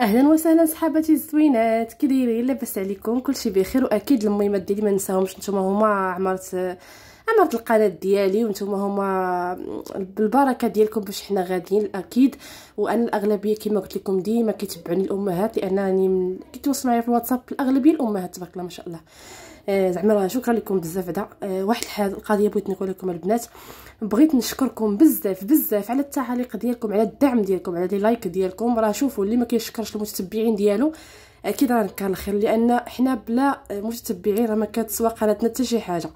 اهلا وسهلا صحاباتي الزوينات كي دايرين لاباس عليكم كلشي بخير واكيد المهمات ديالي ما نساهمش نتوما هما عمرت عمرت القناه ديالي وانتم هما بالبركه ديالكم باش حنا غاديين اكيد وانا الاغلبيه كما قلت لكم ديما كيتبعوني الامهات لانني من... معايا في الواتساب الاغلبيه الامهات تبارك الله ما شاء الله آه، زعما راه شكرا لكم بزاف بعدا آه، واحد القضيه بغيت نقول لكم البنات بغيت نشكركم بزاف بزاف على التعاليق ديالكم على الدعم ديالكم على لي لايك ديالكم راه شوفوا اللي ما كيشكرش المتبعين ديالو اكيد راه كان الخير لان حنا بلا متبعين راه ما كتسوى قناتنا حتى شي حاجه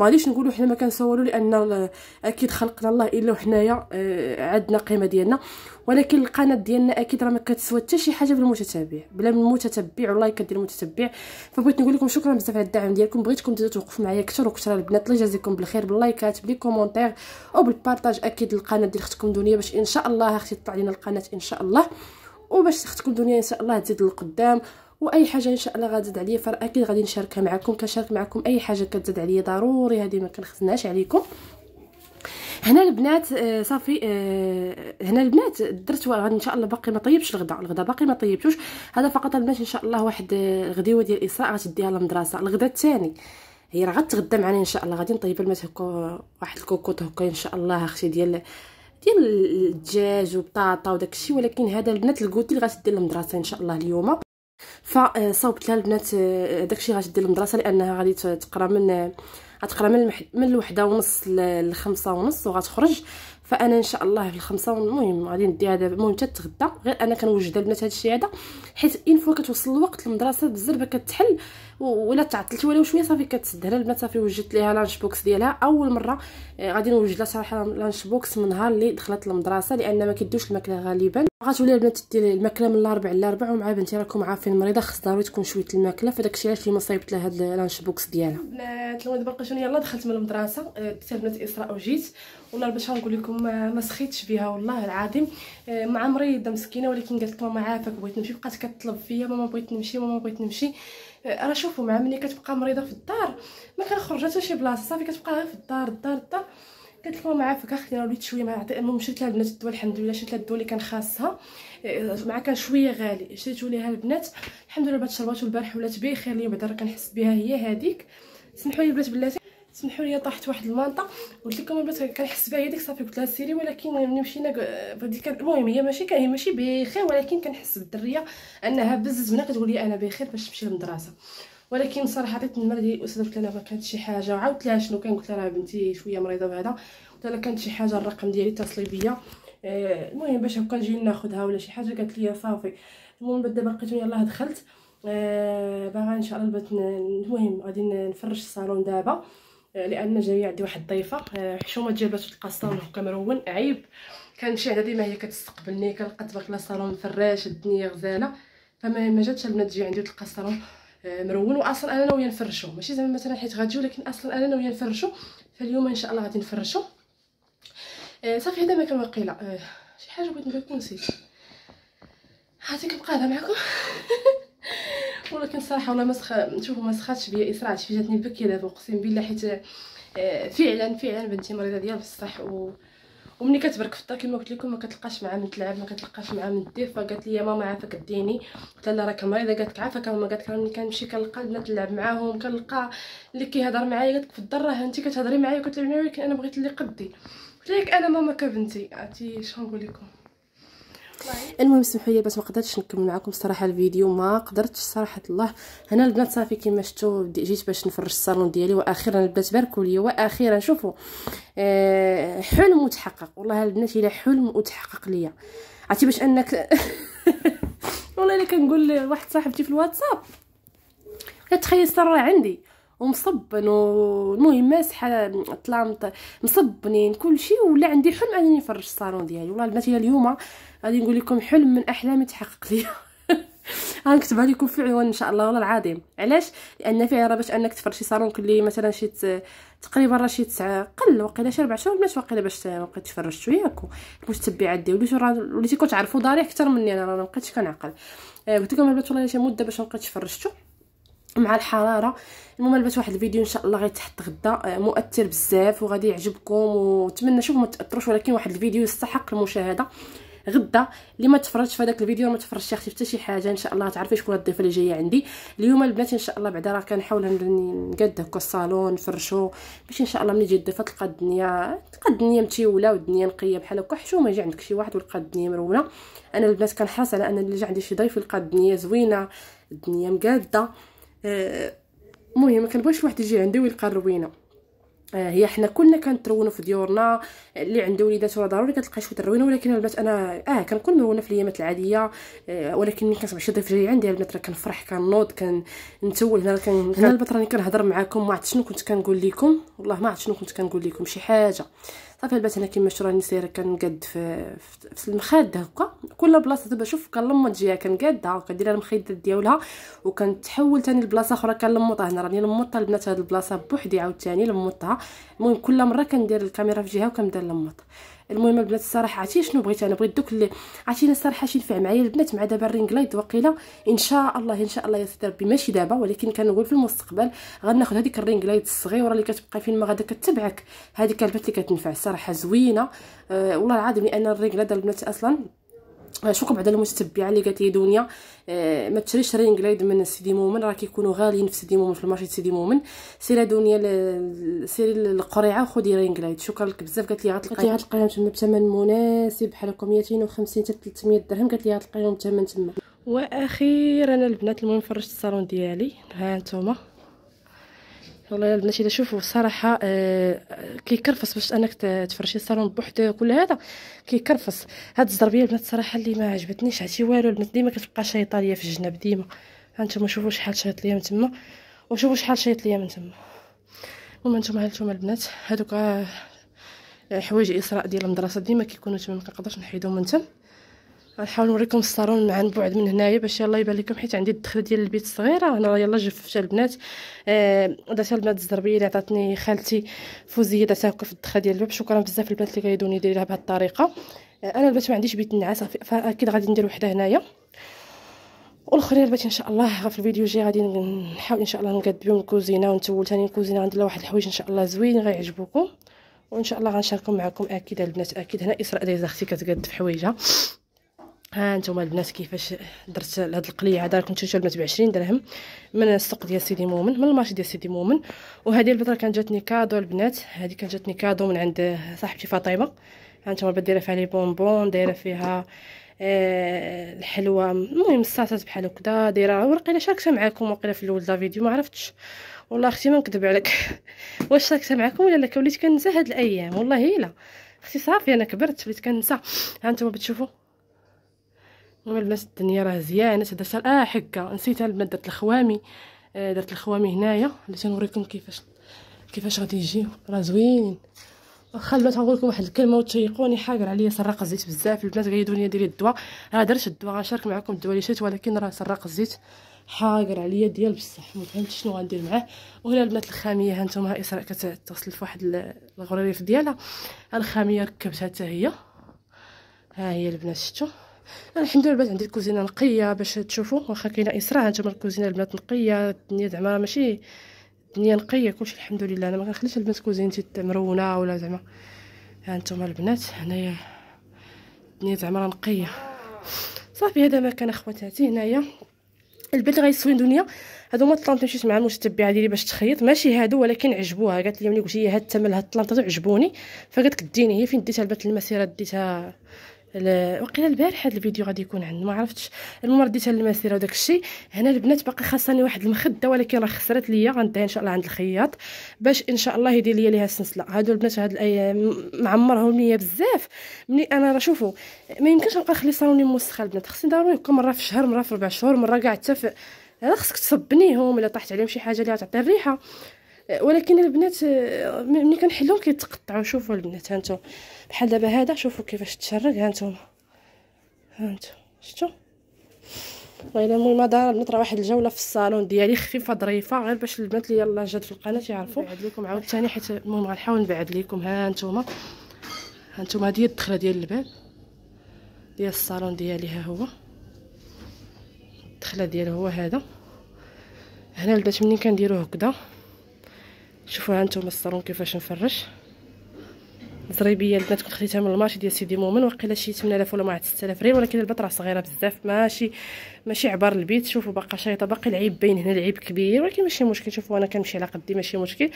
ما غاديش نقولوا حنا ما كنصوروا لان اكيد خلقنا الله الا وحنايا آه، عندنا قيمه ديالنا ولكن القناه ديالنا اكيد راه ما كتسوى حتى شي حاجه بالمتتبع بلا من المتتبع واللايك ديال المتتبع فبغيت نقول لكم شكرا بزاف على الدعم ديالكم بغيتكم تزيدوا توقفوا معايا كثر وكثر البنات الله يجازيكم بالخير باللايكات بالكومونتير او بالبارطاج اكيد القناه ديال اختكم دنيا باش ان شاء الله اختي تطلع لنا القناه ان شاء الله وباش اختكم دنيا ان شاء الله تزيد للقدام واي حاجه ان شاء الله غتزيد عليا فاكيد غادي نشاركها معكم كنشارك معكم اي حاجه كتزاد عليا ضروري هذه ما كنخزناش عليكم هنا البنات آه، صافي آه، هنا البنات درت ان شاء الله باقي ما طيبش الغداء الغداء باقي ما طيبتوش هذا فقط البنات ان شاء الله واحد آه، الغديوه ديال اسراء غتديها للمدرسه الغداء الثاني هي راه غتغدى معنا ان شاء الله غادي نطيب البنات هكا واحد الكوكوط هكا ان شاء الله اختي ديال ديال الدجاج وبطاطا وداكشي ولكن هذا البنات الكوتي اللي غتدي للمدرسه ان شاء الله اليوم فصوبت آه، لها البنات آه، داكشي غادي دير المدرسه لانها غادي تقرا من آه، غتقرا من من الوحده ونص للخمسه ونص وغتخرج فانا ان شاء الله في الخمسة المهم غادي نديها هذا المهم حتى تغدا غير انا كنوجد البنات الشيء هذا حيت اين فوا كتوصل الوقت المدرسه بالزربه كتحل ولا تعطلتي ولا شويه صافي كتسدها البنات صافي وجدت ليها لانش بوكس ديالها اول مره آه، غادي نوجد لها صراحه لانش بوكس من نهار اللي دخلت المدرسه لان ما كيدوش الماكله غالبا غتولي البنات دير الماكله من الاربع للاربع ومع بنتي راكم عارفين مريضه خص ضروري تكون شويه الماكله فداك الشيء علاش ما صايبت لها هاد لانش بوكس ديالها البنات الوالد باقي شنو يلاه دخلت من المدرسه آه، ديت البنات اسراء وجيت والله باش نقول لكم آه، ما سخيتش بها والله العظيم مع مريضه مسكينه ولكن قالت ماما عافاك بغيت نمشي بقات كتطلب فيا ماما بغيت نمشي ماما بغيت نمشي راه شوفوا مع ملي كتبقى مريضه في الدار ما كنخرج حتى شي بلاصه صافي كتبقى غير في الدار الدار الدار كتلقاو مع فكا خدينا وليت شويه مع المهم شريت لها البنات الدول الحمد لله شريت لها الدول اللي كان خاصها أه، مع كان شويه غالي شريتو ليها البنات الحمد لله بعد شرباتو البارح ولات بخير اليوم بعدا راه كنحس بها هي هذيك سمحوا لي البنات بلاتي سمحوا لي طاحت واحد المانطا قلت لكم البنات كنحس بها هي ديك صافي قلت لها سيري ولكن ملي مشينا بديت كان المهم هي ماشي كان هي ماشي بخير ولكن كنحس بالدريه انها بزز منها كتقول لي انا بخير باش نمشي للمدرسه ولكن صراحه عطيت النمره ديال الاستاذ قلت لها ما كانت شي حاجه وعاودت لها شنو كان قلت لها بنتي شويه مريضه وهذا قلت لها كانت شي حاجه الرقم ديالي اتصلي بيا آه، المهم باش هكا نجي ناخذها ولا شي حاجه قالت لي صافي المهم دابا لقيتوني يلاه دخلت آه باغا ان شاء الله المهم غادي نفرش الصالون دابا لان جاي عندي واحد الضيفه آه، حشومه ديال باش تلقى الصالون هكا مرون عيب كنمشي عندها ديما هي كتستقبلني كنلقى تبارك الله الصالون فراش الدنيا غزاله فما ما جاتش البنات تجي عندي وتلقى الصالون آه، مرون واصلا انا ناويه نفرشو ماشي زعما مثلا حيت غادي ولكن اصلا انا ناويه نفرشو فاليوم ان شاء الله غادي نفرشو آه، صافي هذا ما كان واقيلا شي حاجه بغيت نقول لكم نسيت عرفتي كنبقى هذا معكم ولكن صراحه ولا مسخ نشوفوا مسخاتش بيا اسراج في جاتني بكي دابا اقسم بالله حيت آه، فعلا فعلا بنتي مريضه ديال بصح و ومني كتبرك في الدار كما قلت لكم ما كتلقاش معاه من تلعب ما كتلقاش معاه من دير فقالت لي ماما عافاك ديني قلت لها راك مريضه قالت لك عافاك ماما قالت لها ملي كنمشي كنلقى البنات نلعب معاهم كنلقى اللي كيهضر معايا قالت لك في الدار راه انت كتهضري معايا وكتلعبي معايا ولكن انا بغيت اللي قدي قلت لك انا ماما كبنتي عرفتي شنو نقول لكم المهم سمحوا لي باش ما قدرتش نكمل معكم الصراحه الفيديو ما قدرتش صراحه الله هنا البنات صافي كما شفتوا جيت باش نفرج الصالون ديالي واخيرا البنات باركوا لي واخيرا شوفوا أه حلم وتحقق والله البنات الى حلم وتحقق ليا عرفتي باش انك والله الا كنقول لواحد صاحبتي في الواتساب كتخيل السر عندي ومصبن والمهم ماسحه طلامط مصبنين كلشي ولا عندي حلم انني نفرج الصالون ديالي والله البنات اليوم غادي نقول لكم حلم من احلامي تحقق لي غنكتبها لكم في عنوان ان شاء الله والله العظيم علاش لان فيها راه باش انك تفرشي صالون كلي مثلا شي تقريبا راه شي 9 قل وقيلا شي 4 شهور مات وقيلا باش وقيت تفرشت شويه المتبعات ديالي وليتي كتعرفوا داري اكثر مني انا راه ما بقيتش كنعقل آه، قلت لكم البنات والله شي مده باش ما بقيتش فرشتو مع الحراره المهم البنات واحد الفيديو ان شاء الله غيتحط غدا آه، مؤثر بزاف وغادي يعجبكم ونتمنى شوفوا ما تاثروش ولكن واحد الفيديو يستحق المشاهده غدا اللي ما تفرجش في هذاك الفيديو ما تفرجش اختي حتى شي حاجه ان شاء الله تعرفي شكون الضيفه اللي جايه عندي اليوم البنات ان شاء الله بعدا راه كنحاول نقاد هكا الصالون نفرشو باش ان شاء الله ملي تجي الضيفه تلقى الدنيا تلقى الدنيا متيوله والدنيا نقيه بحال هكا حشومه يجي عندك شي واحد ولقى الدنيا مرونه انا البنات كنحرص على ان اللي جا عندي شي ضيف يلقى الدنيا زوينه الدنيا مقاده آه، المهم أه كنبغيش واحد يجي عندي ويلقى روينه آه، هي حنا كلنا كنترونوا في ديورنا اللي عنده وليدات راه ضروري كتلقى شويه الروينه ولكن البنات انا اه كنكون مرونه في الايامات العاديه آه ولكن ملي كنصبح شي ضيفي عندي البنات راه كنفرح كنوض كنتول هنا كن هنا البنات راني كنهضر معاكم ما عرفت شنو كنت كنقول لكم والله ما عرفت شنو كنت كنقول لكم شي حاجه صافي طيب، البنات انا كيما شفتوا راني سايره كنقاد في في المخاد هكا كل بلاصه دابا شوف كنلمط جهه كنقادها وكندير المخيدات ديالها وكنتحول ثاني لبلاصه اخرى كنلمطها هنا راني لمطت البنات هاد البلاصه بوحدي عاوتاني لمطتها المهم كل مره كندير الكاميرا في جهه وكنبدا نلمط المهم البنات الصراحه عرفتي شنو بغيت انا بغيت دوك اللي عرفتي الصراحه شي نفع معايا البنات مع دابا الرينغ لايت وقيله ان شاء الله ان شاء الله يا سيدي ربي ماشي دابا ولكن كنقول في المستقبل غناخذ هذيك الرينغ لايت الصغيره اللي كتبقى فين ما غادا كتبعك هذيك البنات اللي كتنفع الصراحه زوينه أه والله العظيم لان الرينغ لايت البنات اصلا شكون بعدا المتتبعه اللي قالت لي دنيا آه، ما تشريش لايد من سيدي مومن راه كيكونوا غاليين في سيدي مومن في المارشي سيدي مومن سيري دنيا سيري القريعه وخدي لايد شكرا لك بزاف قالت لي غتلقاي غتلقايهم تما بثمن مناسب بحال هكا 250 حتى 300 درهم قالت لي غتلقايهم بثمن تما واخيرا البنات المهم فرجت الصالون ديالي ها انتوما والله يا بناتي شوفوا الصراحه آه كيكرفص باش انك تفرشي الصالون بوحدك كل هذا كيكرفص هاد الزربيه البنات الصراحه اللي ما عجبتنيش عرفتي والو البنات ديما كتبقى شيطه ليا في الجناب ديما هانتوما شوفوا شحال شيط ليا من تما وشوفوا شحال شيط ليا من تما المهم هانتوما هانتوما البنات هادوك آه، حوايج اسراء ديال المدرسه ديما كيكونوا تما ما كنقدرش نحيدهم من تما غنحاول نوريكم الصالون عن بعد من هنايا باش يلا يبان لكم حيت عندي الدخله ديال البيت صغيره هنا يلا جففتها البنات آه درتها البنات الزربيه اللي عطاتني خالتي فوزيه درتها هكا في الدخله ديال الباب شكرا بزاف البنات اللي كيدوني دايرها لها بهذه الطريقه آه انا البنات ما عنديش بيت النعاس فاكيد غادي ندير وحده هنايا والاخرين البنات ان شاء الله في الفيديو الجاي غادي نحاول ان شاء الله نقاد بهم الكوزينه ونتول ثاني الكوزينه عندي واحد الحوايج ان شاء الله زوين غيعجبوكم وان شاء الله غنشاركهم معكم اكيد البنات اكيد هنا اسراء دايزه اختي كتقاد في حوايجها ها نتوما البنات كيفاش درت هاد القليه هذا راكم تشوفوا البنات ب 20 درهم من السوق ديال سيدي مومن من المارشي ديال سيدي مومن وهذه البطره كانت جاتني كادو البنات هذه كانت جاتني كادو من عند صاحبتي فاطمه ها نتوما البنات دايره فيها لي بونبون دايره فيها آه، الحلوه المهم الصاصات بحال هكدا دايره ورقيلا شاركتها معكم وقيله في الاول فيديو ما عرفتش والله اختي ما نكذب عليك واش شاركتها معكم ولا لا وليت كنسى هاد الايام والله لا اختي صافي انا كبرت وليت كنسى ها نتوما بتشوفوا البنات الدنيا راه زيانه درتها اه حكا نسيتها البنات درت الخوامي آه درت الخوامي هنايا اللي تنوريكم كيفاش كيفاش غادي يجيو راه زوينين واخا البنات غنقولكم لكم واحد الكلمه وتيقوني حاقر عليا سراق الزيت بزاف البنات قايدوني ديري الدواء راه درت الدواء غنشارك معكم الدواء اللي شريت ولكن راه سراق الزيت حاقر عليا ديال بصح ما فهمتش شنو غندير معاه وهنا البنات الخاميه ها اسراء كتغسل في واحد الغريف ديالها الخاميه ركبتها حتى هي ها هي البنات شفتوا انا الحمد لله البنات عندي الكوزينه نقيه باش تشوفوا واخا كاينه اسراء هانتوما الكوزينه البنات نقيه الدنيا زعما ماشي الدنيا نقيه كلشي الحمد لله انا ما كنخليش البنات كوزينتي مرونه ولا زعما هانتوما البنات هنايا الدنيا زعما نقيه صافي هذا ما كان اخواتاتي هنايا البنت غيسوي دنيا هادو هما الطلانطات مشيت مع المتبعه ديالي باش تخيط ماشي هادو ولكن عجبوها قالت لي ملي قلت لي هاد الثمن هاد الطلانطات عجبوني فقالت لك ديني هي فين ديتها البنات المسيره ديتها وقيلا البارح هذا الفيديو غادي يكون عندنا ما عرفتش المهم رديتها للمسيره وداك الشيء هنا البنات باقي خاصني واحد المخده ولكن راه خسرت ليا غنديها ان شاء الله عند الخياط باش ان شاء الله يدير ليا ليها السلسله هادو البنات هاد الايام معمرهم ليا بزاف ملي انا راه شوفوا ما يمكنش نبقى نخلي صالوني موسخه البنات خصني ضروري يكون مره في الشهر مره في ربع شهور مره كاع حتى في أه، خصك تصبنيهم الا طاحت عليهم شي حاجه اللي غتعطي الريحه ولكن البنات آه، ملي كنحلهم كيتقطعوا شوفوا البنات هانتم بحال دابا هذا شوفوا كيفاش تشرق هانتم هانتم شفتوا والى المهم دار نطرى واحد الجوله في الصالون ديالي خفيفه ظريفه غير باش البنات اللي يلاه جات في القناه يعرفوا نبعد لكم عاوتاني حيت المهم غنحاول نبعد لكم ها انتم ها انتم هذه الدخله ديال الباب ديال الصالون ديالي ها هو الدخله ديالو هو هذا هنا البنات منين كنديروه هكذا شوفوا ها نتوما الصالون كيفاش نفرش زريبيه البنات كنت خديتها من المارشي ديال سيدي مومن واقيلا شي 8000 ولا ما عاد 6000 ريال ولكن البطره صغيره بزاف ماشي ماشي عبار البيت شوفوا باقا شايطه باقي العيب باين هنا العيب كبير ولكن ماشي مشكل شوفوا انا كنمشي على قدي ماشي مشكل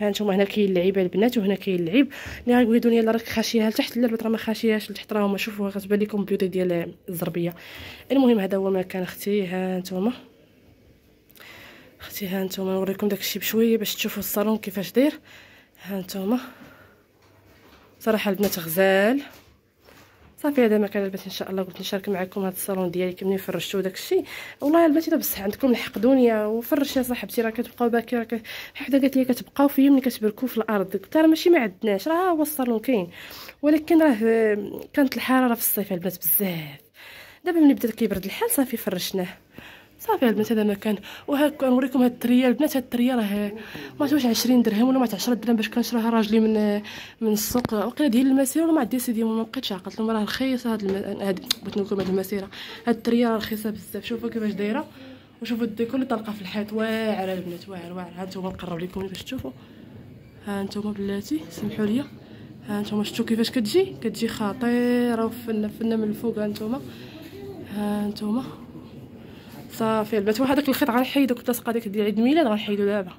ها نتوما هنا كاين اللعيبه البنات وهنا كاين اللعيب اللي غيقولوا لي راك خاشيها لتحت لا البطره ما خاشيهاش لتحت هما شوفوا غتبان لكم بيوتي ديال الزربيه المهم هذا هو ما كان اختي ها نتوما اختي ها نتوما نوريكم داكشي بشويه باش تشوفوا الصالون كيفاش داير ها نتوما صراحه البنات غزال صافي هذا ما كان البنات ان شاء الله قلت نشارك معكم هذا الصالون ديالي كي منين فرشتو داكشي والله البنات الا بصح عندكم الحق دنيا وفرش يا صاحبتي راه كتبقاو باكي راه حدا قالت لي كتبقاو فيا ملي كتبركو في الارض قلت راه ماشي ما عندناش راه هو الصالون كاين ولكن راه كانت الحراره في الصيف البنات بزاف دابا ملي بدا كيبرد الحال صافي فرشناه صافي هاد البنات هذا مكان وهاك نوريكم هاد التريه البنات هاد التريه راه ما توش 20 درهم ولا ما 10 درهم باش كنشراها راجلي من من السوق وقيلا ديال المسيره ولا ما سيدي ما بقيتش عقلت لهم راه رخيصه هاد الم... هاد بغيت نقول هاد المسيره هاد التريه راه رخيصه بزاف شوفوا كيفاش دايره وشوفوا الديكور اللي طالقه في الحيط واعره البنات واعر واعر ها انتم نقرب لكم باش تشوفوا ها انتم بلاتي سمحوا لي ها انتم شفتوا كيفاش كتجي كتجي خطيره وفنه فنه من الفوق ها انتم ها انتم صافي البنات وهذاك الخيط غنحيدو كنت لاصقه ديك ديال عيد الميلاد غنحيدو دابا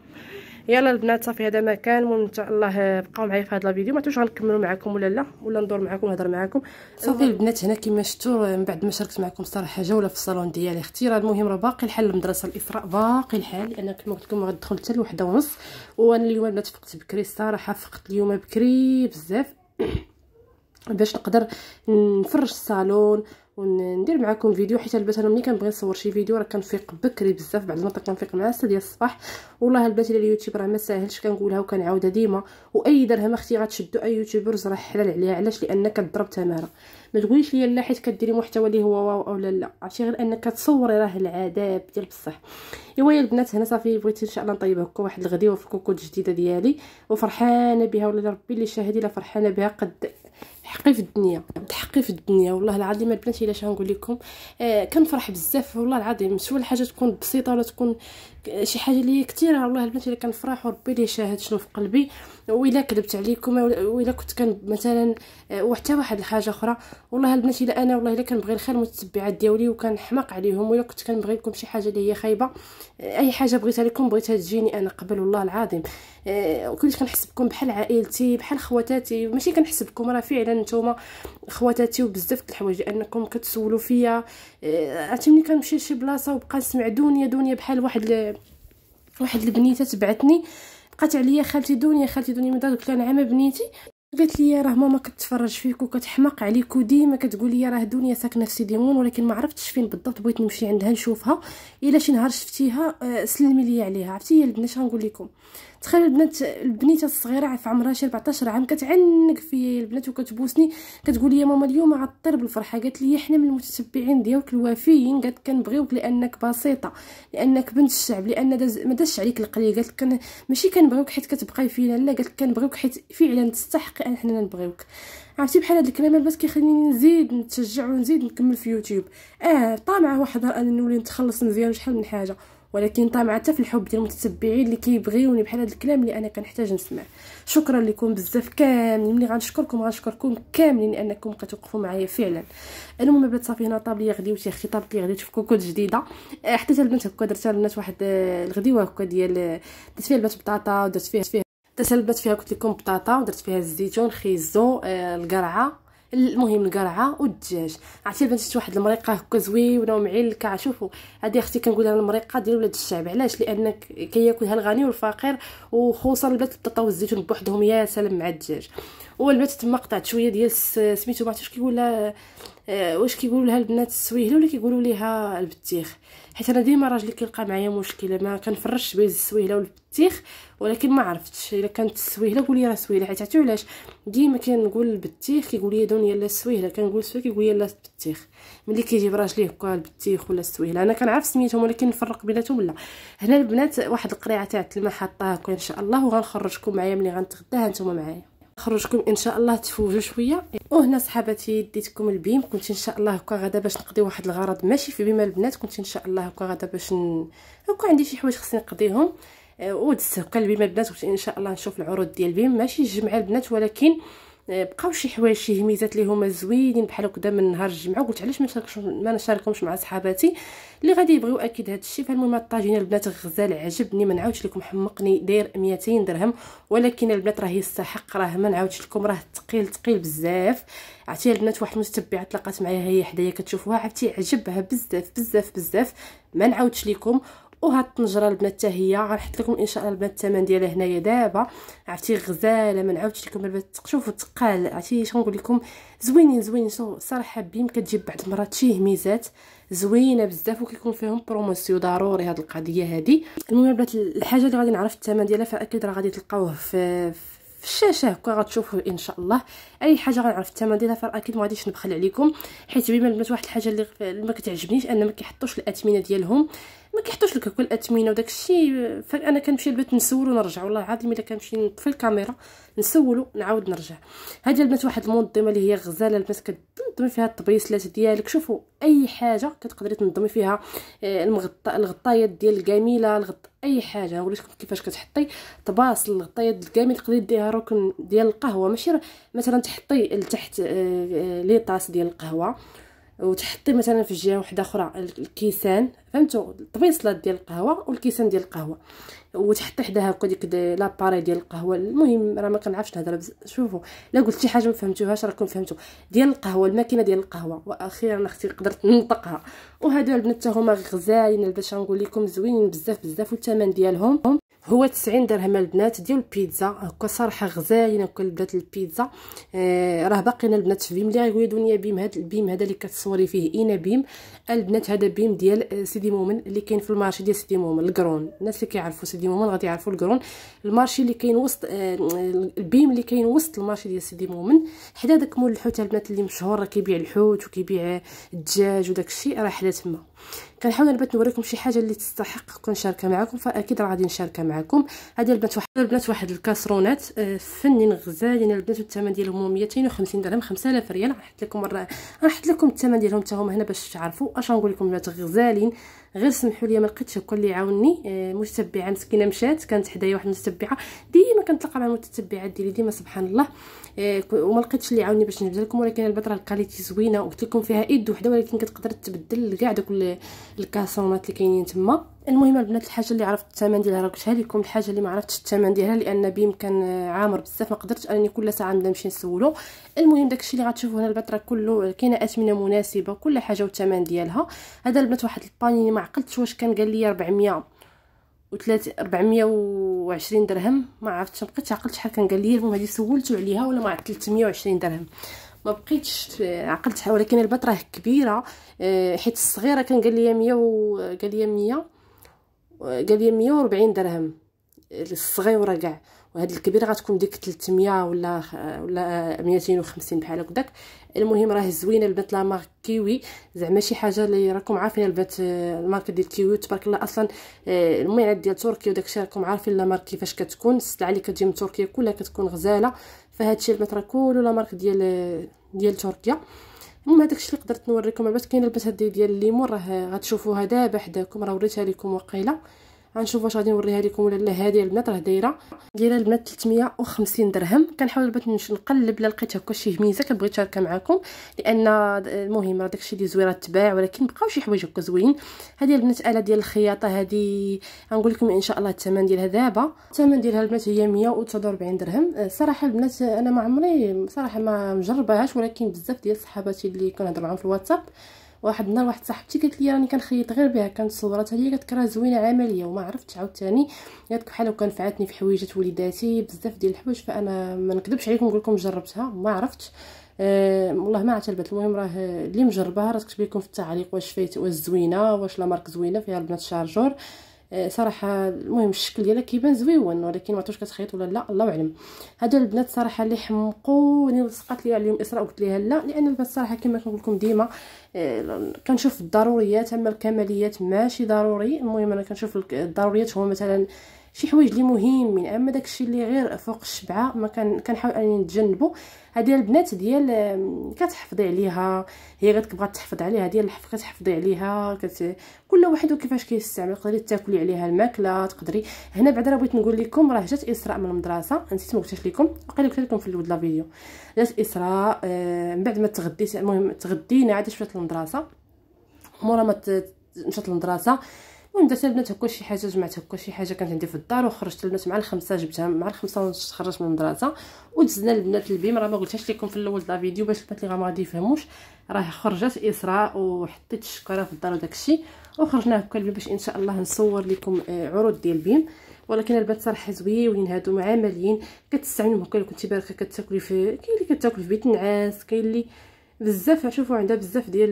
يلا البنات صافي هذا ما كان المهم ان شاء الله بقاو معايا في هذا الفيديو ما عرفتش غنكملوا معكم ولا لا ولا ندور معكم نهضر معكم صافي البنات هنا كما شفتوا من بعد ما شاركت معكم صراحه جوله في الصالون ديالي اختي راه المهم راه باقي الحال المدرسه الاسراء باقي الحال لان كما قلت لكم غندخل حتى لوحده ونص وانا اليوم البنات فقت بكري الصراحه فقت اليوم بكري بزاف باش نقدر نفرش الصالون وندير معكم فيديو حيت البنات انا ملي كنبغي نصور شي فيديو راه كنفيق بكري بزاف بعد ما كنفيق مع 6 ديال الصباح والله البنات اليوتيوب راه ما ساهلش كنقولها وكنعاودها ديما واي درهم اختي غتشدو اي يوتيوبر راه حلال عليها علاش لان كضرب تماره ما تقوليش ليا لا حيت كديري محتوى اللي هو واو او لا لا عرفتي غير انك كتصوري راه العذاب ديال بصح ايوا يا البنات هنا صافي بغيت ان شاء الله نطيب هكا واحد الغديوه في الكوكوت جديده ديالي وفرحانه بها والله ربي اللي شاهد الا فرحانه بها قد حقي في الدنيا تحقي في الدنيا والله العظيم البنات الا شنو نقول لكم آه كنفرح بزاف والله العظيم شو حاجه تكون بسيطه ولا تكون شي حاجه اللي كثيره والله البنات الا كنفرح وربي اللي شاهد شنو في قلبي والا كذبت عليكم والا كنت كان مثلا آه، وحتى واحد الحاجه اخرى والله البنات الا انا والله الا كنبغي الخير المتبعات ديالي وكنحماق عليهم وإلا كنت كنبغي لكم شي حاجه اللي هي خايبه آه، اي حاجه بغيتها لكم بغيتها تجيني انا قبل والله العظيم آه كنت كنحس بكم بحال عائلتي بحال خواتاتي ماشي كنحس بكم راه فعلا نتوما خواتاتي وبزاف د الحوايج لانكم كتسولوا فيا آه، عرفتي ملي كنمشي لشي بلاصه وبقى نسمع دنيا دنيا بحال واحد ل... واحد البنيته تبعتني بقات عليا خالتي دنيا خالتي دنيا من قلت لها نعم بنيتي قالت لي راه ماما كتفرج فيك وكتحماق عليك وديما كتقول لي راه دنيا ساكنه في سيدي مون ولكن ما عرفتش فين بالضبط بغيت نمشي عندها نشوفها الا شي نهار شفتيها آه، سلمي لي عليها عرفتي يا البنات غنقول لكم تخيل البنات البنيته الصغيره في عمرها شي 14 عام كتعنق في البنات وكتبوسني كتقول لي ماما اليوم عطر بالفرحه قالت لي حنا من المتتبعين ديالك الوافيين قالت كنبغيوك لانك بسيطه لانك بنت الشعب لان داز ما دازش عليك القليل قالت كان ماشي كنبغيوك حيت كتبقاي فينا لا قالت كنبغيوك حيت فعلا تستحقي ان حنا نبغيوك عرفتي بحال هاد الكلام بس كيخليني نزيد نتشجع ونزيد نكمل في يوتيوب اه طامعه واحد انا نولي نتخلص مزيان شحال من حاجه ولكن طامعه حتى في الحب ديال المتتبعين اللي كيبغيوني بحال هذا الكلام اللي انا كنحتاج نسمع شكرا لكم بزاف كاملين ملي غنشكركم غنشكركم كاملين لانكم كتوقفوا معايا فعلا المهم بنات صافي هنا طابليه غديوتي خطاب طابليه غدي في كوكوت جديده آه، حتى البنت هكا درتها البنات واحد آه، الغديوه هكا ديال آه، درت فيها البنات بطاطا ودرت فيها فيها تسلبت فيها قلت لكم بطاطا ودرت فيها الزيتون خيزو آه القرعه المهم القرعه والدجاج عرفتي البنات شفت واحد المريقه هكا زويونه ومعلكه شوفوا هذه اختي كنقولها المريقه ديال ولاد الشعب علاش لان كياكلها الغني والفقير وخصوصا البنات البطاطا الزيتون بوحدهم يا سلام مع الدجاج هو البنات تما قطعت شويه ديال سميتو ما عرفتش كيقول لها آه، واش كيقولوا لها البنات السويهله ولا كيقولوا ليها البتيخ حيت انا ديما راجلي كيلقى معايا مشكله ما كنفرجش بين السويهله والبتيخ ولكن ما عرفتش الا كانت السويهله قولي راه سويهله حيت عرفتي علاش ديما كنقول البتيخ كيقول لي دنيا لا السويهله كنقول السويهله كيقول لي لا البتيخ ملي كيجيب راجلي هكا البتيخ ولا السويهله انا كنعرف سميتهم ولكن نفرق بيناتهم لا هنا البنات واحد القريعه تاع التلميح حطاها هكا ان شاء الله وغنخرجكم معايا ملي غنتغداها نتوما معايا خرجكم ان شاء الله تفوجوا شويه وهنا صحاباتي ديتكم البيم كنت ان شاء الله هكا غدا باش نقضي واحد الغرض ماشي في بما البنات كنت ان شاء الله هكا غدا باش ن... هكا عندي شي حوايج خصني نقضيهم آه، ودست هكا لبيم البنات كنت ان شاء الله نشوف العروض ديال بيم ماشي الجمعه البنات ولكن آه، بقاو شي حوايج شي هميزات اللي هما زوينين بحال هكدا من نهار الجمعه قلت علاش ما نشاركش ما نشاركهمش مع صحاباتي اللي غادي يبغيو اكيد هذا الشيء فالمهم الطاجين البنات غزال عجبني ما نعاودش لكم حمقني داير 200 درهم ولكن البنات راه يستحق راه ما نعاودش لكم راه ثقيل ثقيل بزاف عرفتي البنات واحد المتبعه تلاقات معايا هي حدايا كتشوفوها عرفتي عجبها بزاف بزاف بزاف ما نعاودش لكم وهاد الطنجره البنات حتى هي غنحط لكم ان شاء الله البنات الثمن ديالها هنايا دابا عرفتي غزاله ما نعاودش لكم البنات شوفوا الثقال عرفتي شنقول لكم زوينين زوينين صراحه بيم كتجيب بعض المرات شي ميزات زوينه بزاف وكيكون فيهم بروموسيو ضروري هاد القضيه هادي المهم البنات الحاجه اللي غادي نعرف الثمن ديالها فاكيد راه غادي تلقاوه في في الشاشه هكا غتشوفوا ان شاء الله اي حاجه غنعرف الثمن ديالها فاكيد ما غاديش نبخل عليكم حيت بما البنات واحد الحاجه اللي ما كتعجبنيش ان ما كيحطوش الاثمنه ديالهم ما كيحطوش لك كل الاثمنه وداك الشيء فانا كنمشي للبيت نسول ونرجع والله العظيم الا كنمشي نطفي الكاميرا نسولو نعاود نرجع هذه البنات واحد المنظمه اللي هي غزاله البنات كتنظمي فيها الطبيسلات ديالك شوفوا اي حاجه كتقدري تنظمي فيها آه، المغطى الغطايات ديال الجميله الغط اي حاجه وريتكم كيفاش كتحطي طباس الغطايات الجميل تقدري ديها ركن ديال القهوه ماشي مثلا تحطي لتحت آه، آه، لي طاس ديال القهوه وتحطي مثلا في جهه واحده اخرى الكيسان فهمتوا الطبيصلات ديال القهوه والكيسان ديال القهوه وتحطي حداها هكا ديك دي لاباري ديال القهوه المهم راه ما كنعرفش نهضر شوفوا لا قلت شي حاجه ما فهمتوهاش راكم فهمتوا ديال القهوه الماكينه ديال القهوه واخيرا اختي قدرت ننطقها وهادو البنات هما غزاين باش نقول لكم زوينين بزاف بزاف والثمن ديالهم هو 90 درهم البنات ديال البيتزا هكا صراحه غزاينه هكا البنات البيتزا آه، راه باقينا البنات في بيم اللي غيقولوا بيم هذا البيم هذا اللي كتصوري فيه اينا بيم البنات هذا بيم ديال آه، سيدي مومن اللي كاين في المارشي ديال سيدي مومن الكرون الناس اللي كيعرفوا سيدي مومن غادي يعرفوا الكرون المارشي اللي كاين وسط آه، البيم اللي كاين وسط المارشي ديال سيدي مومن حدا داك مول الحوت البنات اللي مشهور راه كيبيع الحوت وكيبيع الدجاج وداك الشيء راه حدا تما كنحاول البنات نوريكم شي حاجه اللي تستحق شاركه معكم فاكيد راه غادي نشاركها معكم هذه البنات واحد البنات واحد الكاسرونات آه، فنين غزالين البنات والثمن ديالهم 250 درهم 5000 ريال حط لكم راه حط لكم الثمن ديالهم حتى هما هنا باش تعرفوا اش نقول لكم البنات غزالين غير سمحوا لي ما لقيتش شكون اللي يعاونني آه، متبعه مسكينه مشات كانت حدايا واحد المتبعه دي كنتلاقى مع المتتبعات ديالي ديما سبحان الله آه، وما لقيتش اللي يعاوني باش نبدل لكم ولكن البطره الكاليتي زوينه وقلت لكم فيها ايد وحده ولكن كتقدر تبدل كاع دوك الكاسونات اللي كاينين تما المهم البنات الحاجه اللي عرفت الثمن ديالها راه قلتها لكم الحاجه اللي ما عرفتش الثمن ديالها لان بيمكن عامر بزاف ما قدرتش انني كل ساعه نبدا نمشي نسولو المهم داكشي اللي غتشوفوا هنا البطره كله كاينه اثمنه مناسبه كل حاجه والثمن ديالها هذا البنات واحد الباني ما عقلتش واش كان قال لي 400 وثلاثة 420 درهم ما عرفتش ما عقلت شحال كان قال لي المهم هذه سولته عليها ولا ما عرفت 320 درهم ما بقيتش آه، عقلتها ولكن البات راه كبيره آه، حيت الصغيره كان قال لي 100 آه، قال لي 100 قال لي 140 درهم الصغيره كاع وهذه الكبيره غتكون ديك 300 ولا ولا 250 بحال هكداك المهم راه زوينه البنات لا مارك كيوي زعما شي حاجه اللي راكم عارفين البنات آه، الماركه ديال كيوي تبارك الله اصلا آه، الميعاد ديال تركيا وداكشي راكم عارفين لا مارك كيفاش كتكون السلعه اللي كتجي من تركيا كلها كتكون غزاله فهادشي البنات راه كله لا مارك ديال آه، ديال تركيا المهم هذاكشي اللي قدرت نوريكم البنات كاين البنات ديال الليمون راه غتشوفوها دابا حداكم راه وريتها لكم وقيله غنشوف واش غادي نوريها لكم ولا لا هذه البنات راه دايره دايره البنات 350 درهم كنحاول البنات نمشي نقلب لا لقيت هكا شي هميزه كنبغي نشاركها معكم لان المهم راه داكشي اللي زويره تباع ولكن بقاو شي حوايج هكا زوين هذه البنات اله ديال الخياطه هذه غنقول لكم ان شاء الله الثمن ديالها دابا الثمن ديالها البنات هي 149 درهم أه، صراحه البنات انا ما عمري صراحه ما مجرباهاش ولكن بزاف ديال صحاباتي اللي كنهضر معاهم في الواتساب واحد النهار واحد صاحبتي قالت لي راني كنخيط غير بها كانت صورات هي كتكرا زوينه عمليه وما عرفتش عاوتاني قالت بحال وكان فعاتني في حويجات وليداتي بزاف ديال الحوايج فانا ما نكذبش عليكم نقول لكم جربتها ما عرفتش أه والله ما عتلبات المهم راه اللي مجرباها راه تكتب لكم في التعليق واش فايت واش زوينه واش لا مارك زوينه فيها البنات شارجور آه، صراحه المهم الشكل ديالها كيبان زويون ولكن ما عرفتش كتخيط ولا لا الله اعلم هادو البنات صراحه اللي حمقوني يعني ولصقات لي عليهم اسراء قلت ليها لا لان البنات صراحه كما كنقول لكم ديما آه، كنشوف الضروريات اما الكماليات ماشي ضروري المهم انا كنشوف الضروريات هو مثلا شي حوايج اللي مهمين اما داكشي اللي غير فوق الشبعه ما كنحاول انني نتجنبو هذه البنات ديال كتحفظي عليها هي غتبغى تحفظ عليها ديال الحف كتحفظي عليها كت... كل واحد وكيفاش كيستعمل تقدري تاكلي عليها الماكله تقدري هنا بعدا راه بغيت نقول لكم راه جات اسراء من المدرسه نسيت ما قلتش لكم وقال قلت لكم في الاول لا فيديو جات اسراء من بعد ما تغديت المهم تغدينا عاد شفت المدرسه مورا ما مشات للمدرسه وبدات البنات هكا شي حاجه جمعت هكا شي حاجه كانت عندي في الدار وخرجت البنات مع الخمسه جبتها مع الخمسه ونص خرجت من المدرسه ودزنا البنات البيم راه ما قلتهاش لكم في الاول دا فيديو باش البنات اللي ما غادي يفهموش راه خرجت اسراء وحطيت الشكاره في الدار الشيء وخرجنا هكا البيم باش ان شاء الله نصور لكم آه، عروض ديال البيم ولكن البنات صراحه زويين هادو معاملين كتستعملهم هكا كنتي باركه كتاكلي في كاين اللي كتاكل في بيت النعاس كاين اللي بزاف غتشوفوا عندها بزاف ديال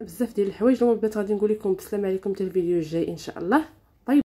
بزاف ديال الحوايج دونك البنات غادي نقول لكم بالسلامه عليكم حتى الفيديو الجاي ان شاء الله